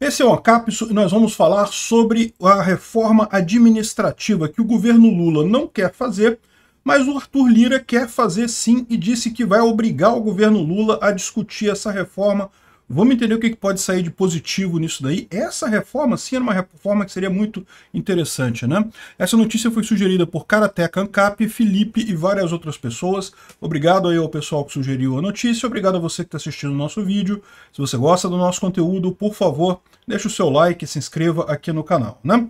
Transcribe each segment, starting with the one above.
Esse é o Acapso e nós vamos falar sobre a reforma administrativa que o governo Lula não quer fazer, mas o Arthur Lira quer fazer sim e disse que vai obrigar o governo Lula a discutir essa reforma Vamos entender o que pode sair de positivo nisso daí. Essa reforma, sim, era uma reforma que seria muito interessante, né? Essa notícia foi sugerida por Karateka Ancap, Felipe e várias outras pessoas. Obrigado aí ao pessoal que sugeriu a notícia, obrigado a você que está assistindo o nosso vídeo. Se você gosta do nosso conteúdo, por favor, deixe o seu like, e se inscreva aqui no canal, né?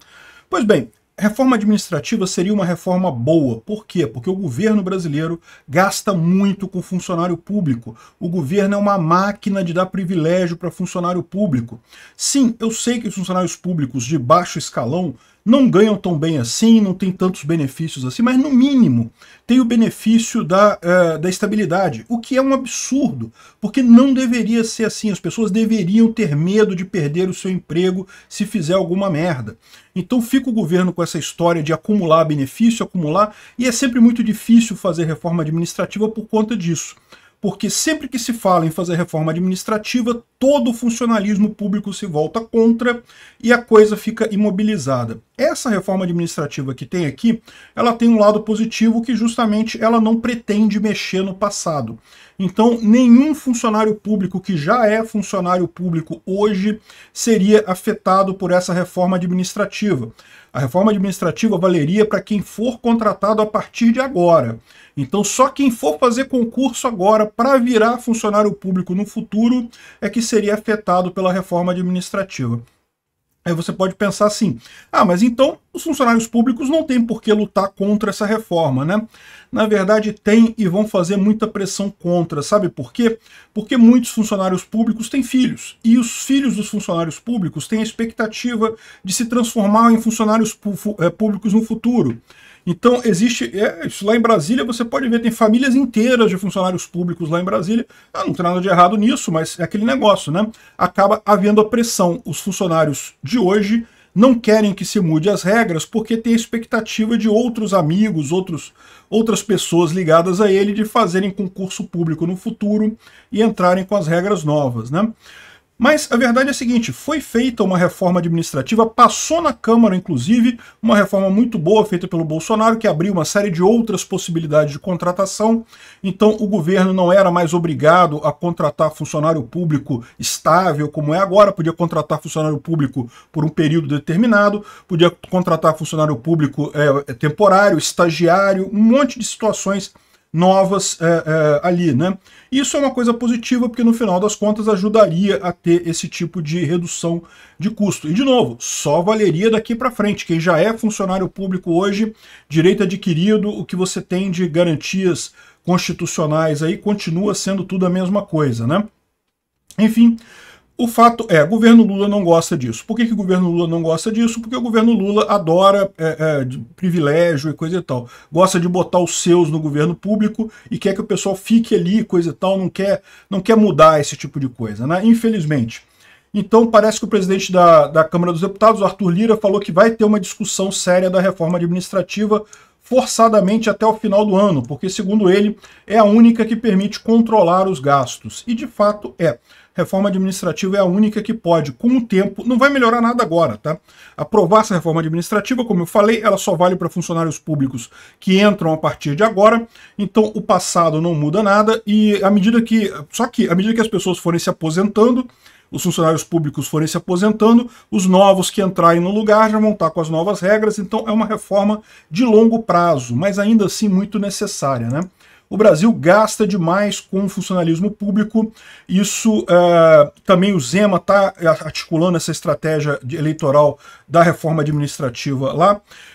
Pois bem, Reforma administrativa seria uma reforma boa. Por quê? Porque o governo brasileiro gasta muito com funcionário público. O governo é uma máquina de dar privilégio para funcionário público. Sim, eu sei que os funcionários públicos de baixo escalão não ganham tão bem assim, não tem tantos benefícios assim, mas no mínimo tem o benefício da, uh, da estabilidade, o que é um absurdo, porque não deveria ser assim. As pessoas deveriam ter medo de perder o seu emprego se fizer alguma merda. Então fica o governo com essa história de acumular benefício, acumular, e é sempre muito difícil fazer reforma administrativa por conta disso porque sempre que se fala em fazer reforma administrativa, todo o funcionalismo público se volta contra e a coisa fica imobilizada. Essa reforma administrativa que tem aqui, ela tem um lado positivo que justamente ela não pretende mexer no passado. Então, nenhum funcionário público que já é funcionário público hoje seria afetado por essa reforma administrativa. A reforma administrativa valeria para quem for contratado a partir de agora. Então, só quem for fazer concurso agora para virar funcionário público no futuro é que seria seria afetado pela reforma administrativa. Aí você pode pensar assim: ah, mas então os funcionários públicos não têm por que lutar contra essa reforma, né? Na verdade, tem e vão fazer muita pressão contra. Sabe por quê? Porque muitos funcionários públicos têm filhos. E os filhos dos funcionários públicos têm a expectativa de se transformar em funcionários eh, públicos no futuro. Então, existe. É, isso lá em Brasília você pode ver, tem famílias inteiras de funcionários públicos lá em Brasília. Ah, não tem nada de errado nisso, mas é aquele negócio, né? Acaba havendo a pressão. Os funcionários de hoje não querem que se mude as regras porque tem a expectativa de outros amigos, outros, outras pessoas ligadas a ele de fazerem concurso público no futuro e entrarem com as regras novas, né? Mas a verdade é a seguinte: foi feita uma reforma administrativa, passou na Câmara, inclusive, uma reforma muito boa feita pelo Bolsonaro, que abriu uma série de outras possibilidades de contratação. Então, o governo não era mais obrigado a contratar funcionário público estável, como é agora, podia contratar funcionário público por um período determinado, podia contratar funcionário público é, temporário, estagiário, um monte de situações novas é, é, ali, né? Isso é uma coisa positiva, porque no final das contas ajudaria a ter esse tipo de redução de custo. E de novo, só valeria daqui para frente. Quem já é funcionário público hoje, direito adquirido, o que você tem de garantias constitucionais aí, continua sendo tudo a mesma coisa, né? Enfim, o fato é, o governo Lula não gosta disso. Por que, que o governo Lula não gosta disso? Porque o governo Lula adora é, é, privilégio e coisa e tal. Gosta de botar os seus no governo público e quer que o pessoal fique ali, coisa e tal, não quer, não quer mudar esse tipo de coisa, né? Infelizmente. Então parece que o presidente da, da Câmara dos Deputados, Arthur Lira, falou que vai ter uma discussão séria da reforma administrativa forçadamente até o final do ano, porque, segundo ele, é a única que permite controlar os gastos. E de fato é reforma administrativa é a única que pode, com o tempo, não vai melhorar nada agora, tá? Aprovar essa reforma administrativa, como eu falei, ela só vale para funcionários públicos que entram a partir de agora, então o passado não muda nada e à medida que, só que à medida que as pessoas forem se aposentando, os funcionários públicos forem se aposentando, os novos que entrarem no lugar já vão estar com as novas regras, então é uma reforma de longo prazo, mas ainda assim muito necessária, né? O Brasil gasta demais com o funcionalismo público. Isso uh, também o Zema está articulando essa estratégia eleitoral da reforma administrativa lá.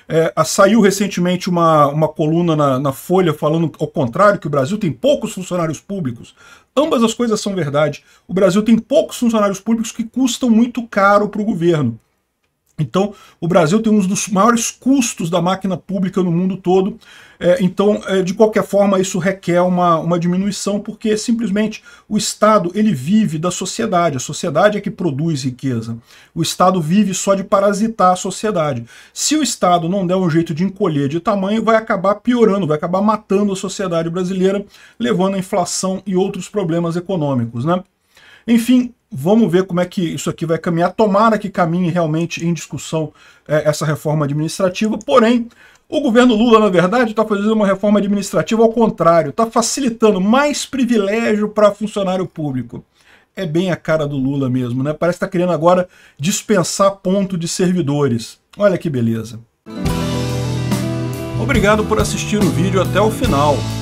Uh, saiu recentemente uma, uma coluna na, na Folha falando ao contrário, que o Brasil tem poucos funcionários públicos. Ambas as coisas são verdade. O Brasil tem poucos funcionários públicos que custam muito caro para o governo. Então, o Brasil tem um dos maiores custos da máquina pública no mundo todo. É, então, é, de qualquer forma, isso requer uma, uma diminuição, porque simplesmente o Estado ele vive da sociedade. A sociedade é que produz riqueza. O Estado vive só de parasitar a sociedade. Se o Estado não der um jeito de encolher de tamanho, vai acabar piorando, vai acabar matando a sociedade brasileira, levando a inflação e outros problemas econômicos. Né? Enfim, vamos ver como é que isso aqui vai caminhar. Tomara que caminhe realmente em discussão é, essa reforma administrativa, porém, o governo Lula, na verdade, está fazendo uma reforma administrativa ao contrário, está facilitando mais privilégio para funcionário público. É bem a cara do Lula mesmo, né? Parece que está querendo agora dispensar ponto de servidores. Olha que beleza. Obrigado por assistir o vídeo até o final.